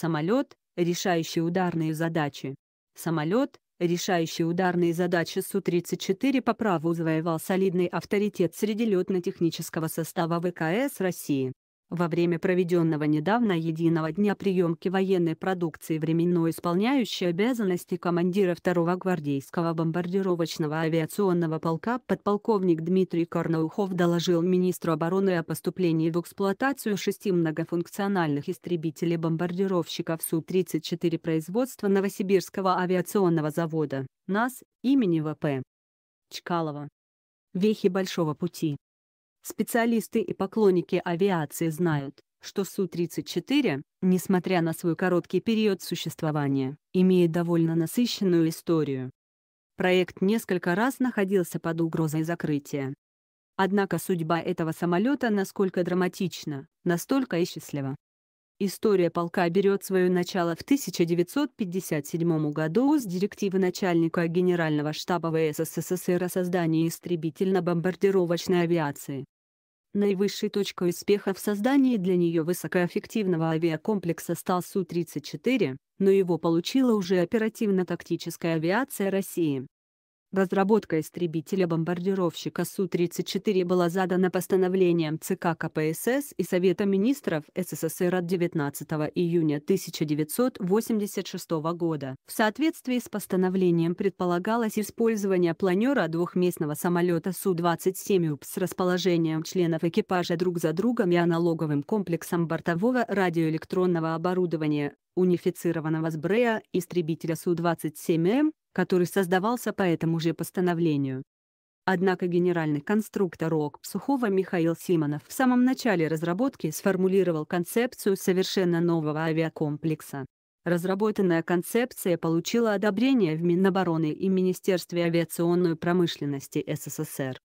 Самолет, решающий ударные задачи. Самолет, решающий ударные задачи Су-34 по праву завоевал солидный авторитет среди летно-технического состава ВКС России. Во время проведенного недавно единого дня приемки военной продукции временно исполняющий обязанности командира 2-го гвардейского бомбардировочного авиационного полка подполковник Дмитрий Корнаухов доложил министру обороны о поступлении в эксплуатацию шести многофункциональных истребителей-бомбардировщиков Су-34 производства Новосибирского авиационного завода НАС имени ВП Чкалова. Вехи большого пути. Специалисты и поклонники авиации знают, что Су-34, несмотря на свой короткий период существования, имеет довольно насыщенную историю. Проект несколько раз находился под угрозой закрытия. Однако судьба этого самолета насколько драматична, настолько и счастлива. История полка берет свое начало в 1957 году с директивы начальника Генерального штаба ВССР о создании истребительно-бомбардировочной авиации. Наивысшей точкой успеха в создании для нее высокоэффективного авиакомплекса стал Су-34, но его получила уже оперативно-тактическая авиация России. Разработка истребителя-бомбардировщика Су-34 была задана постановлением ЦК КПСС и Совета министров СССР от 19 июня 1986 года. В соответствии с постановлением предполагалось использование планера двухместного самолета Су-27 с расположением членов экипажа друг за другом и аналоговым комплексом бортового радиоэлектронного оборудования унифицированного сбрея истребителя Су-27М, который создавался по этому же постановлению. Однако генеральный конструктор ОК Псухова Михаил Симонов в самом начале разработки сформулировал концепцию совершенно нового авиакомплекса. Разработанная концепция получила одобрение в Минобороны и Министерстве авиационной промышленности СССР.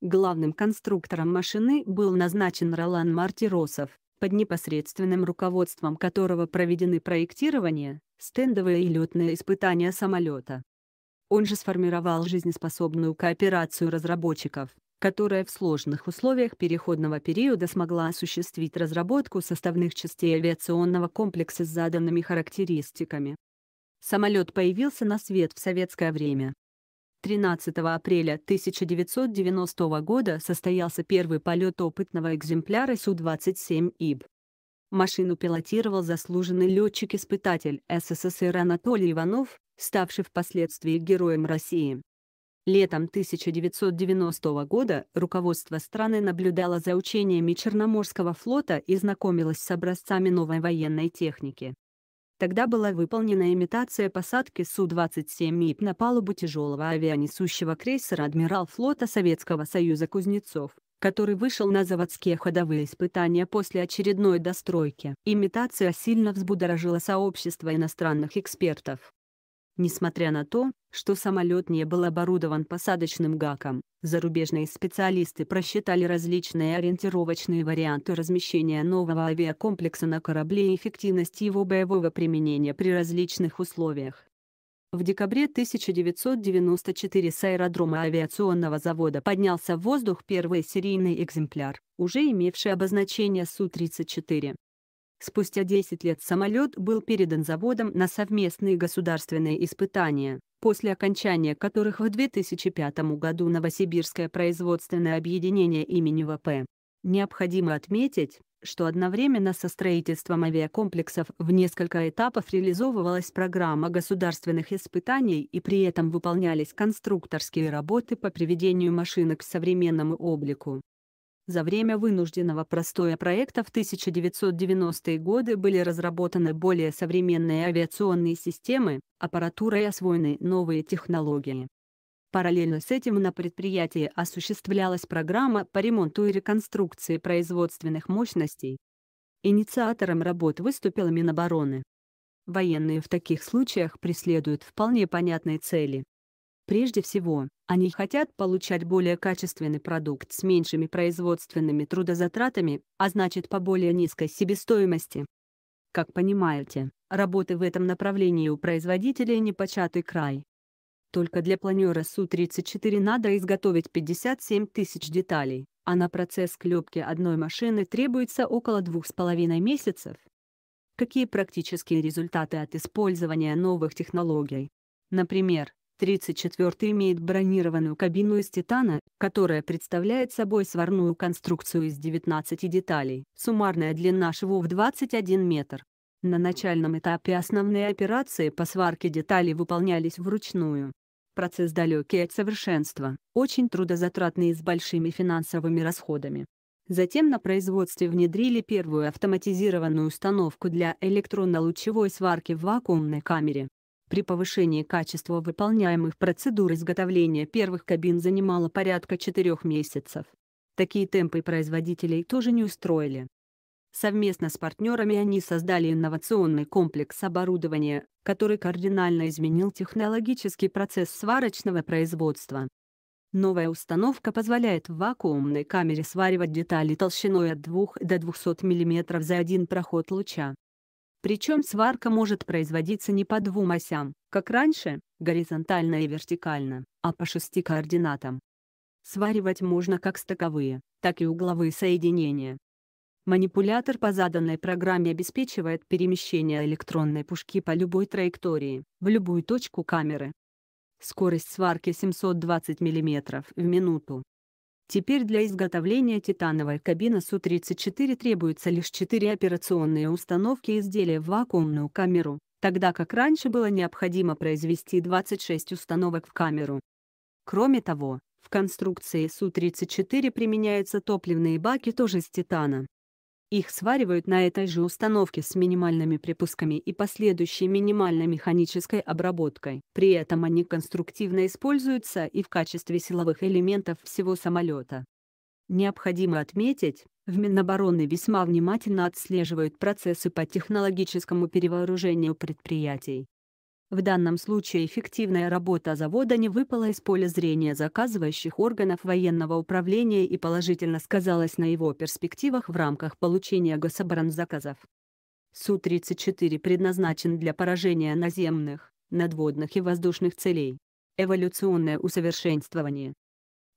Главным конструктором машины был назначен Ролан Мартиросов, под непосредственным руководством которого проведены проектирование, стендовые и летные испытания самолета. Он же сформировал жизнеспособную кооперацию разработчиков, которая в сложных условиях переходного периода смогла осуществить разработку составных частей авиационного комплекса с заданными характеристиками. Самолет появился на свет в советское время, 13 апреля 1990 года состоялся первый полет опытного экземпляра Су-27ИБ. Машину пилотировал заслуженный летчик-испытатель СССР Анатолий Иванов, ставший впоследствии Героем России. Летом 1990 года руководство страны наблюдало за учениями Черноморского флота и знакомилось с образцами новой военной техники. Тогда была выполнена имитация посадки Су-27 МИП на палубу тяжелого авианесущего крейсера «Адмирал флота Советского Союза Кузнецов», который вышел на заводские ходовые испытания после очередной достройки. Имитация сильно взбудоражила сообщество иностранных экспертов. Несмотря на то, что самолет не был оборудован посадочным гаком. Зарубежные специалисты просчитали различные ориентировочные варианты размещения нового авиакомплекса на корабле и эффективность его боевого применения при различных условиях. В декабре 1994 с аэродрома авиационного завода поднялся в воздух первый серийный экземпляр, уже имевший обозначение Су-34. Спустя 10 лет самолет был передан заводом на совместные государственные испытания после окончания которых в 2005 году Новосибирское производственное объединение имени ВП. Необходимо отметить, что одновременно со строительством авиакомплексов в несколько этапов реализовывалась программа государственных испытаний и при этом выполнялись конструкторские работы по приведению машинок к современному облику. За время вынужденного простоя проекта в 1990-е годы были разработаны более современные авиационные системы, аппаратура и освоены новые технологии. Параллельно с этим на предприятии осуществлялась программа по ремонту и реконструкции производственных мощностей. Инициатором работ выступила Минобороны. Военные в таких случаях преследуют вполне понятные цели Прежде всего, они хотят получать более качественный продукт с меньшими производственными трудозатратами, а значит по более низкой себестоимости. Как понимаете, работы в этом направлении у производителей непочатый край. Только для планера Су-34 надо изготовить 57 тысяч деталей, а на процесс клепки одной машины требуется около двух с половиной месяцев. Какие практические результаты от использования новых технологий? Например, 34 имеет бронированную кабину из титана, которая представляет собой сварную конструкцию из 19 деталей. Суммарная длина швов 21 метр. На начальном этапе основные операции по сварке деталей выполнялись вручную. Процесс далекий от совершенства, очень трудозатратный и с большими финансовыми расходами. Затем на производстве внедрили первую автоматизированную установку для электронно-лучевой сварки в вакуумной камере. При повышении качества выполняемых процедур изготовления первых кабин занимало порядка 4 месяцев. Такие темпы производителей тоже не устроили. Совместно с партнерами они создали инновационный комплекс оборудования, который кардинально изменил технологический процесс сварочного производства. Новая установка позволяет в вакуумной камере сваривать детали толщиной от 2 до 200 мм за один проход луча. Причем сварка может производиться не по двум осям, как раньше, горизонтально и вертикально, а по шести координатам. Сваривать можно как стыковые, так и угловые соединения. Манипулятор по заданной программе обеспечивает перемещение электронной пушки по любой траектории, в любую точку камеры. Скорость сварки 720 мм в минуту. Теперь для изготовления титановой кабины Су-34 требуется лишь 4 операционные установки изделия в вакуумную камеру, тогда как раньше было необходимо произвести 26 установок в камеру. Кроме того, в конструкции Су-34 применяются топливные баки тоже из титана. Их сваривают на этой же установке с минимальными припусками и последующей минимальной механической обработкой. При этом они конструктивно используются и в качестве силовых элементов всего самолета. Необходимо отметить, в Минобороны весьма внимательно отслеживают процессы по технологическому перевооружению предприятий, в данном случае эффективная работа завода не выпала из поля зрения заказывающих органов военного управления и положительно сказалась на его перспективах в рамках получения гособоронзаказов. Су-34 предназначен для поражения наземных, надводных и воздушных целей. Эволюционное усовершенствование.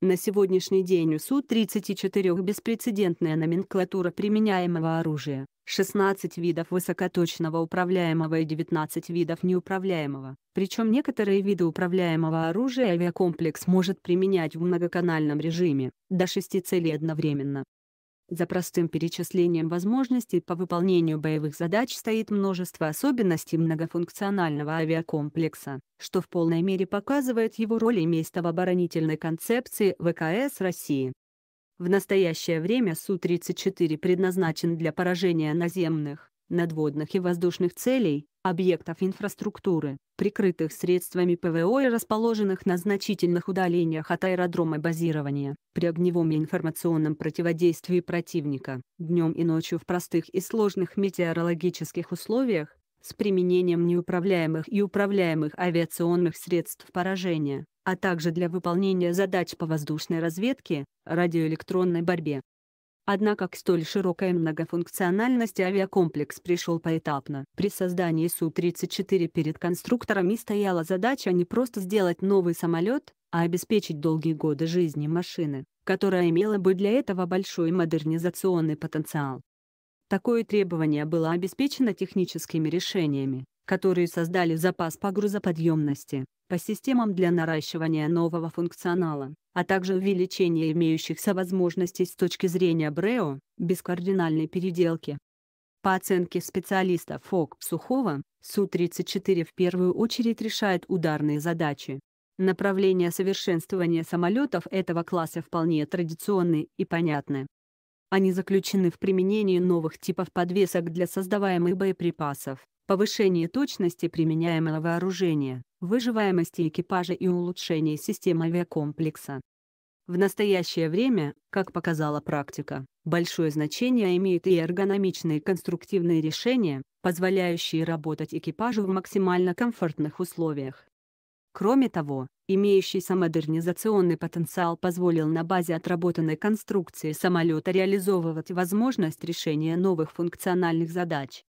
На сегодняшний день у Су-34 беспрецедентная номенклатура применяемого оружия, 16 видов высокоточного управляемого и 19 видов неуправляемого. Причем некоторые виды управляемого оружия авиакомплекс может применять в многоканальном режиме, до 6 целей одновременно. За простым перечислением возможностей по выполнению боевых задач стоит множество особенностей многофункционального авиакомплекса, что в полной мере показывает его роль и место в оборонительной концепции ВКС России. В настоящее время Су-34 предназначен для поражения наземных, надводных и воздушных целей, объектов инфраструктуры, прикрытых средствами ПВО и расположенных на значительных удалениях от аэродрома базирования, при огневом и информационном противодействии противника, днем и ночью в простых и сложных метеорологических условиях, с применением неуправляемых и управляемых авиационных средств поражения а также для выполнения задач по воздушной разведке, радиоэлектронной борьбе. Однако к столь широкой многофункциональности авиакомплекс пришел поэтапно. При создании Су-34 перед конструкторами стояла задача не просто сделать новый самолет, а обеспечить долгие годы жизни машины, которая имела бы для этого большой модернизационный потенциал. Такое требование было обеспечено техническими решениями, которые создали запас по грузоподъемности по системам для наращивания нового функционала, а также увеличение имеющихся возможностей с точки зрения БРЭО, без кардинальной переделки. По оценке специалиста ФОК Сухова, Су-34 в первую очередь решает ударные задачи. Направления совершенствования самолетов этого класса вполне традиционны и понятны. Они заключены в применении новых типов подвесок для создаваемых боеприпасов, повышении точности применяемого вооружения, выживаемости экипажа и улучшении системы авиакомплекса. В настоящее время, как показала практика, большое значение имеют и эргономичные конструктивные решения, позволяющие работать экипажу в максимально комфортных условиях. Кроме того, имеющийся модернизационный потенциал позволил на базе отработанной конструкции самолета реализовывать возможность решения новых функциональных задач.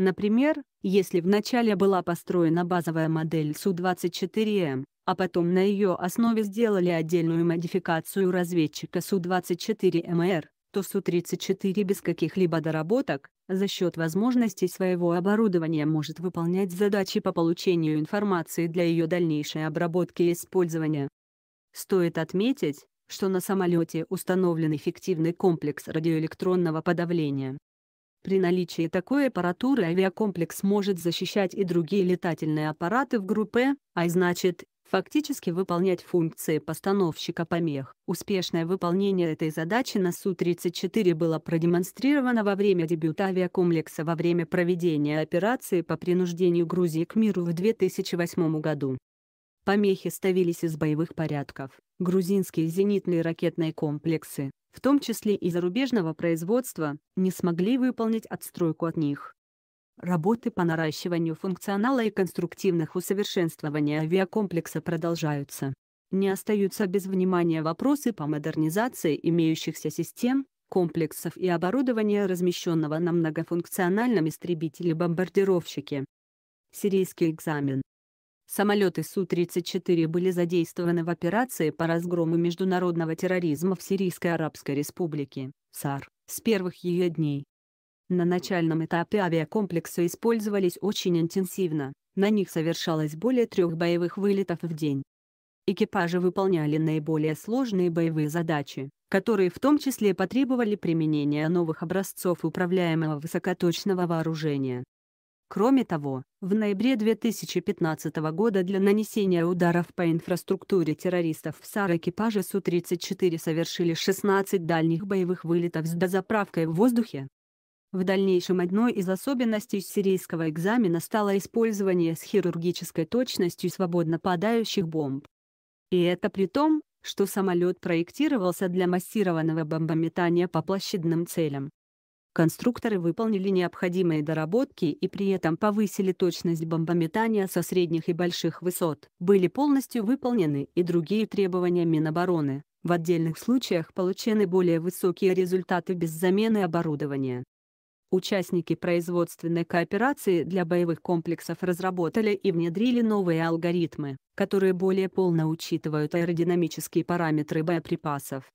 Например, если вначале была построена базовая модель Су-24М, а потом на ее основе сделали отдельную модификацию разведчика Су-24МР, то Су-34 без каких-либо доработок, за счет возможностей своего оборудования может выполнять задачи по получению информации для ее дальнейшей обработки и использования. Стоит отметить, что на самолете установлен эффективный комплекс радиоэлектронного подавления, при наличии такой аппаратуры авиакомплекс может защищать и другие летательные аппараты в группе, а значит, фактически выполнять функции постановщика помех. Успешное выполнение этой задачи на Су-34 было продемонстрировано во время дебюта авиакомплекса во время проведения операции по принуждению Грузии к миру в 2008 году. Помехи ставились из боевых порядков. Грузинские зенитные ракетные комплексы, в том числе и зарубежного производства, не смогли выполнить отстройку от них. Работы по наращиванию функционала и конструктивных усовершенствований авиакомплекса продолжаются. Не остаются без внимания вопросы по модернизации имеющихся систем, комплексов и оборудования размещенного на многофункциональном истребителе-бомбардировщике. Сирийский экзамен Самолеты Су-34 были задействованы в операции по разгрому международного терроризма в Сирийской Арабской Республике, САР, с первых ее дней. На начальном этапе авиакомплексы использовались очень интенсивно, на них совершалось более трех боевых вылетов в день. Экипажи выполняли наиболее сложные боевые задачи, которые в том числе потребовали применения новых образцов управляемого высокоточного вооружения, Кроме того, в ноябре 2015 года для нанесения ударов по инфраструктуре террористов в САР экипажи Су-34 совершили 16 дальних боевых вылетов с дозаправкой в воздухе. В дальнейшем одной из особенностей сирийского экзамена стало использование с хирургической точностью свободно падающих бомб. И это при том, что самолет проектировался для массированного бомбометания по площадным целям конструкторы выполнили необходимые доработки и при этом повысили точность бомбометания со средних и больших высот. Были полностью выполнены и другие требования Минобороны. В отдельных случаях получены более высокие результаты без замены оборудования. Участники производственной кооперации для боевых комплексов разработали и внедрили новые алгоритмы, которые более полно учитывают аэродинамические параметры боеприпасов.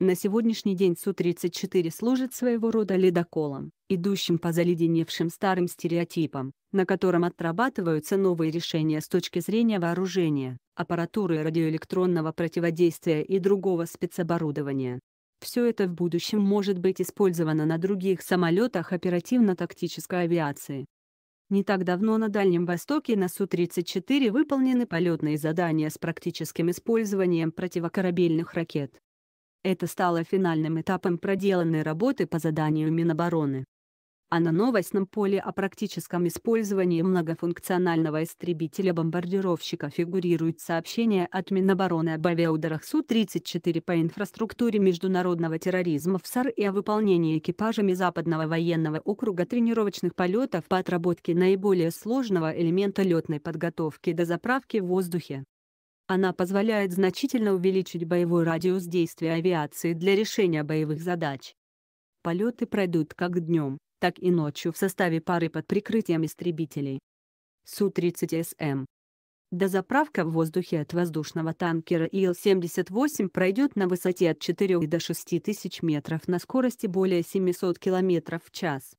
На сегодняшний день Су-34 служит своего рода ледоколом, идущим по заледеневшим старым стереотипам, на котором отрабатываются новые решения с точки зрения вооружения, аппаратуры радиоэлектронного противодействия и другого спецоборудования. Все это в будущем может быть использовано на других самолетах оперативно-тактической авиации. Не так давно на Дальнем Востоке на Су-34 выполнены полетные задания с практическим использованием противокорабельных ракет. Это стало финальным этапом проделанной работы по заданию Минобороны. А на новостном поле о практическом использовании многофункционального истребителя-бомбардировщика фигурируют сообщения от Минобороны об авиаударах Су-34 по инфраструктуре международного терроризма в САР и о выполнении экипажами Западного военного округа тренировочных полетов по отработке наиболее сложного элемента летной подготовки до заправки в воздухе. Она позволяет значительно увеличить боевой радиус действия авиации для решения боевых задач. Полеты пройдут как днем, так и ночью в составе пары под прикрытием истребителей. Су-30СМ. Эм. Дозаправка в воздухе от воздушного танкера Ил-78 пройдет на высоте от 4 до 6 тысяч метров на скорости более 700 км в час.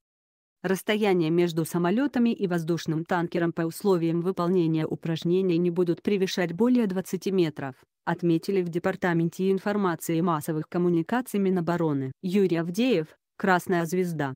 Расстояние между самолетами и воздушным танкером по условиям выполнения упражнений не будут превышать более 20 метров, отметили в Департаменте информации и массовых коммуникаций Минобороны. Юрий Авдеев, «Красная звезда».